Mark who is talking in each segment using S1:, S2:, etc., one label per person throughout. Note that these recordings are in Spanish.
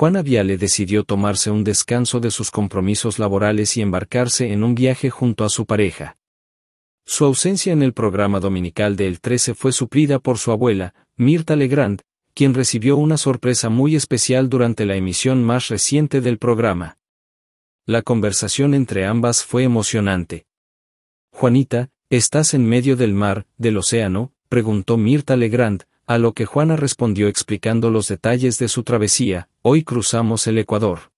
S1: Juan le decidió tomarse un descanso de sus compromisos laborales y embarcarse en un viaje junto a su pareja. Su ausencia en el programa dominical del 13 fue suplida por su abuela, Mirta Legrand, quien recibió una sorpresa muy especial durante la emisión más reciente del programa. La conversación entre ambas fue emocionante. Juanita, ¿estás en medio del mar, del océano? preguntó Mirta Legrand, a lo que Juana respondió explicando los detalles de su travesía, hoy cruzamos el Ecuador.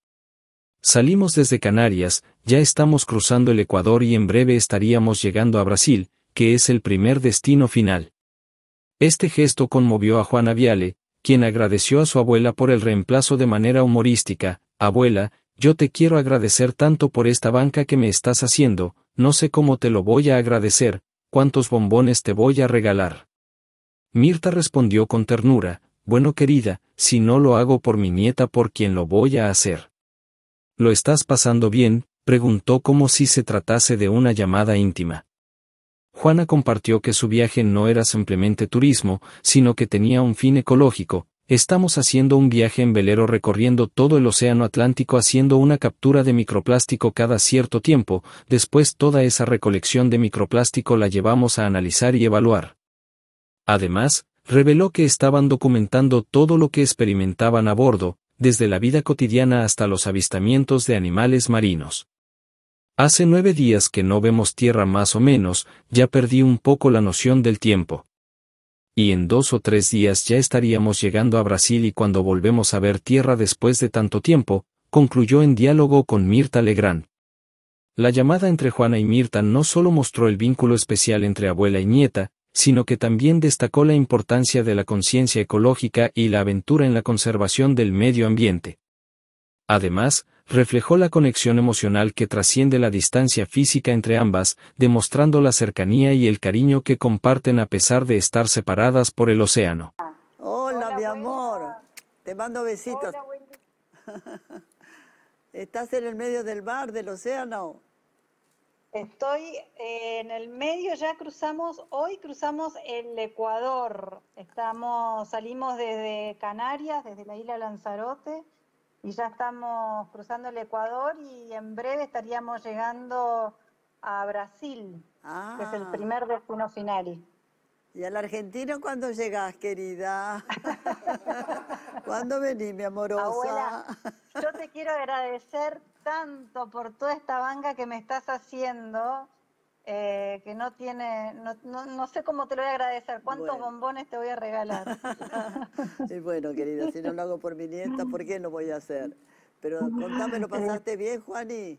S1: Salimos desde Canarias, ya estamos cruzando el Ecuador y en breve estaríamos llegando a Brasil, que es el primer destino final. Este gesto conmovió a Juana Viale, quien agradeció a su abuela por el reemplazo de manera humorística, abuela, yo te quiero agradecer tanto por esta banca que me estás haciendo, no sé cómo te lo voy a agradecer, cuántos bombones te voy a regalar. Mirta respondió con ternura, bueno querida, si no lo hago por mi nieta por quien lo voy a hacer. ¿Lo estás pasando bien? preguntó como si se tratase de una llamada íntima. Juana compartió que su viaje no era simplemente turismo, sino que tenía un fin ecológico, Estamos haciendo un viaje en velero recorriendo todo el Océano Atlántico haciendo una captura de microplástico cada cierto tiempo, después toda esa recolección de microplástico la llevamos a analizar y evaluar. Además, reveló que estaban documentando todo lo que experimentaban a bordo, desde la vida cotidiana hasta los avistamientos de animales marinos. Hace nueve días que no vemos tierra más o menos, ya perdí un poco la noción del tiempo. Y en dos o tres días ya estaríamos llegando a Brasil y cuando volvemos a ver tierra después de tanto tiempo, concluyó en diálogo con Mirta Legrand. La llamada entre Juana y Mirta no solo mostró el vínculo especial entre abuela y nieta, sino que también destacó la importancia de la conciencia ecológica y la aventura en la conservación del medio ambiente. Además, reflejó la conexión emocional que trasciende la distancia física entre ambas, demostrando la cercanía y el cariño que comparten a pesar de estar separadas por el océano.
S2: Hola, mi amor. Te mando besitos. Estás en el medio del mar, del océano.
S3: Estoy eh, en el medio, ya cruzamos, hoy cruzamos el Ecuador. Estamos, salimos desde Canarias, desde la isla Lanzarote, y ya estamos cruzando el Ecuador y en breve estaríamos llegando
S2: a Brasil, que es el ah. primer destino final. ¿Y al argentino cuándo llegás, querida? ¿Cuándo venís, mi amorosa? Abuela,
S3: yo te quiero agradecer tanto por toda esta banca que me estás haciendo, eh, que no tiene, no, sé cómo te lo voy a agradecer, cuántos bombones te voy a regalar.
S2: y bueno, querida, si no lo hago por mi nieta, ¿por qué lo voy a hacer? Pero contame, ¿lo pasaste bien, Juani?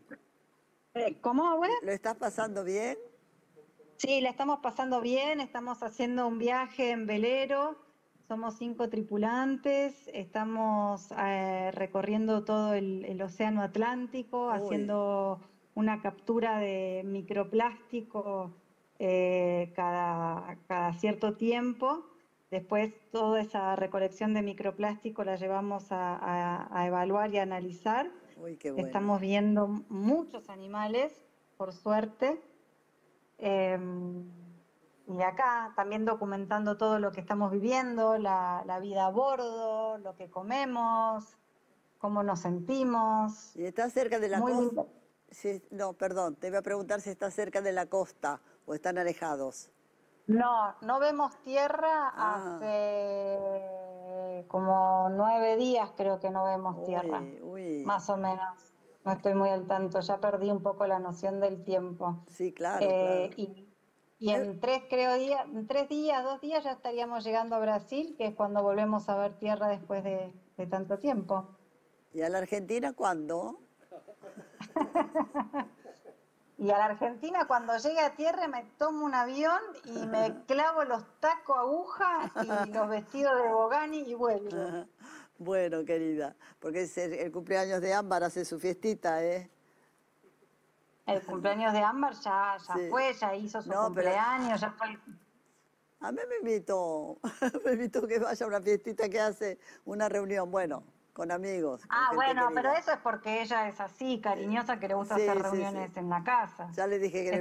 S2: Eh, ¿Cómo, güey? ¿Lo estás pasando bien?
S3: Sí, la estamos pasando bien, estamos haciendo un viaje en velero somos cinco tripulantes, estamos eh, recorriendo todo el, Océano Atlántico, haciendo una captura de microplástico eh, cada, cierto tiempo. Después toda esa recolección de microplástico la llevamos a, evaluar y analizar. Estamos viendo muchos animales, por suerte. Em, y acá, también documentando todo lo que estamos viviendo, la, vida a bordo, lo que comemos, cómo nos sentimos.
S2: ¿Y está cerca de la costa? no, perdón, te voy a preguntar si está cerca de la costa o están alejados.
S3: No, no vemos tierra ah. hace como nueve días creo que no vemos tierra, más o menos. No estoy muy al tanto, ya perdí un poco la noción del tiempo. Sí, claro. Eh, claro. Y en eh, tres, creo, tres días, dos días ya estaríamos llegando a Brasil, que es cuando volvemos a ver tierra después de, tanto tiempo.
S2: ¿Y a la Argentina cuándo?
S3: y a la Argentina cuando llegue a tierra me tomo un avión y me clavo los tacos
S2: agujas y los vestidos de Bogani y vuelvo. bueno, querida, porque es el cumpleaños de Ámbar hace su fiestita, ¿eh? El cumpleaños de
S3: Amber ya, fue, ya hizo su cumpleaños, ya fue
S2: A mí me invitó, me invitó que vaya a una fiestita que hace una reunión, bueno, con amigos. Ah, bueno, pero eso
S3: es porque ella es así, cariñosa, que le gusta hacer reuniones en
S2: la casa. Ya le dije que, le,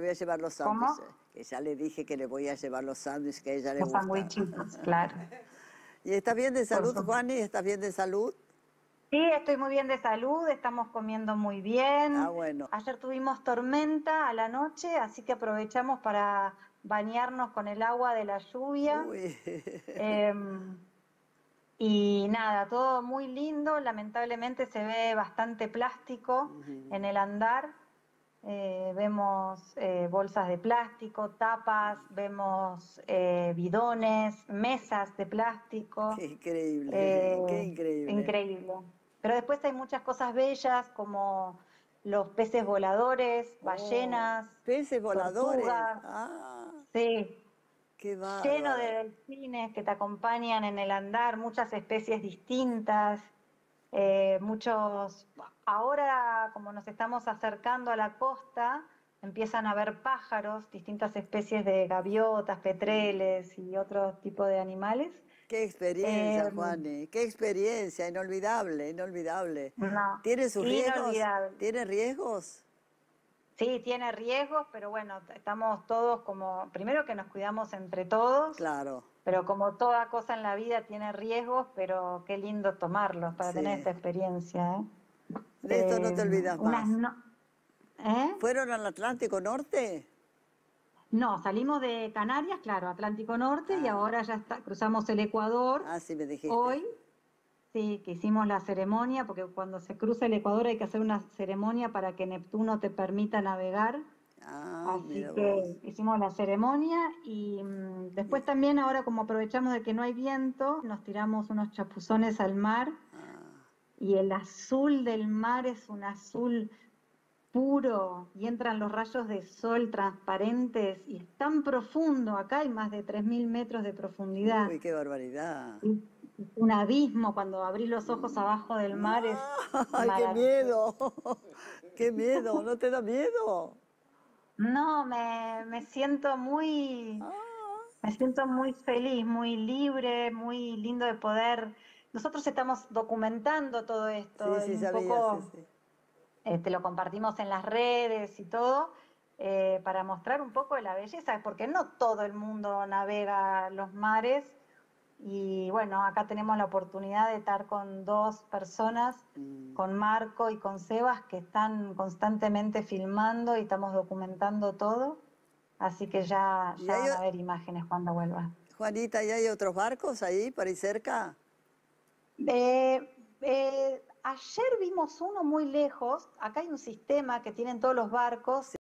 S2: voy a llevar los sándwiches. Que ya le dije que le voy a llevar los sándwiches que ella le los gusta. Los claro. ¿Y está bien de salud, Juani? ¿Estás bien
S3: de salud? Sí, estoy muy bien de salud, estamos comiendo muy bien. Ah, bueno. Ayer tuvimos tormenta a la noche, así que aprovechamos para bañarnos con el agua de la lluvia.
S2: Em,
S3: y nada, todo muy lindo, lamentablemente se ve bastante plástico en el andar. Eh, vemos eh, bolsas de plástico, tapas, vemos eh, bidones, mesas de plástico. Qué increíble, qué increíble. Increíble. Pero después hay muchas cosas bellas como los peces voladores, oh, ballenas. peces voladores. ah, sí.
S2: Qué lleno de
S3: delfines que te acompañan en el andar, muchas especies distintas. Eh, muchos, ahora como nos estamos acercando a la costa, empiezan a ver pájaros, distintas especies de gaviotas, petreles
S2: y otro tipo de animales. Qué experiencia, eh, qué experiencia, inolvidable, inolvidable. No, ¿Tiene sus riesgos? ¿Tiene riesgos?
S3: Sí, tiene riesgos, pero bueno, estamos todos como, primero que nos cuidamos entre todos. Claro. Pero como toda cosa en la vida tiene riesgos, pero qué lindo
S2: tomarlos para tener esta experiencia. ¿eh? De esto no te em, olvidas más. No... ¿eh? ¿Fueron al Atlántico Norte?
S3: No, salimos de Canarias, claro, Atlántico Norte, y ah. ahora ya está, cruzamos el Ecuador. Ah, sí, me dijiste. Hoy, sí, que hicimos la ceremonia, porque cuando se cruza el Ecuador hay que hacer una ceremonia para que Neptuno te permita navegar. Ah, Así que hicimos la ceremonia y mm, después también ahora como aprovechamos de que no hay viento, nos tiramos unos chapuzones al mar ah. y el azul del mar es un azul puro y entran los rayos de sol transparentes y es tan profundo, acá hay más de 3.000 metros de profundidad. Uy, qué
S2: barbaridad.
S3: un abismo cuando abrí los ojos abajo del mar es... ¡Ay, qué miedo!
S2: ¡Qué miedo! ¿No te
S3: da miedo? No, me, siento muy... Ah. Me siento muy feliz, muy libre, muy lindo de poder... Nosotros estamos documentando todo esto. Sí, sí, sí, sí eh, te lo compartimos en las redes y todo, eh, para mostrar un poco de la belleza, porque no todo el mundo navega los mares. Y bueno, acá tenemos la oportunidad de estar con dos personas, mm. con Marco y con Sebas, que están constantemente filmando y estamos documentando todo. Así que ya, ya van a haber
S2: imágenes cuando vuelva. Juanita, ¿y hay otros barcos ahí, por ahí cerca?
S3: ve eh, eh Ayer vimos uno muy lejos, acá hay un sistema que tienen todos los barcos,